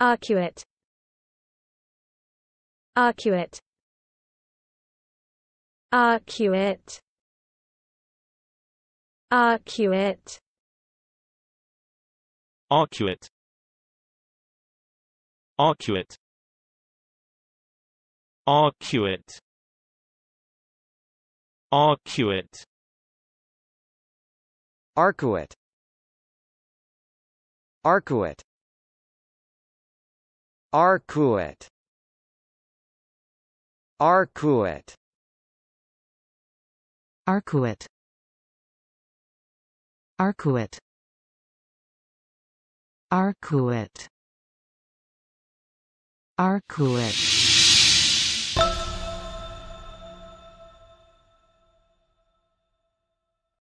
Arcuate Arcuate Arcuate Arcuate Arcuate Arcuate Arcuate Arcuate Arcuate Arcuate Arcuate Arcuate Arcuate Arcuate Arcuate Arcuate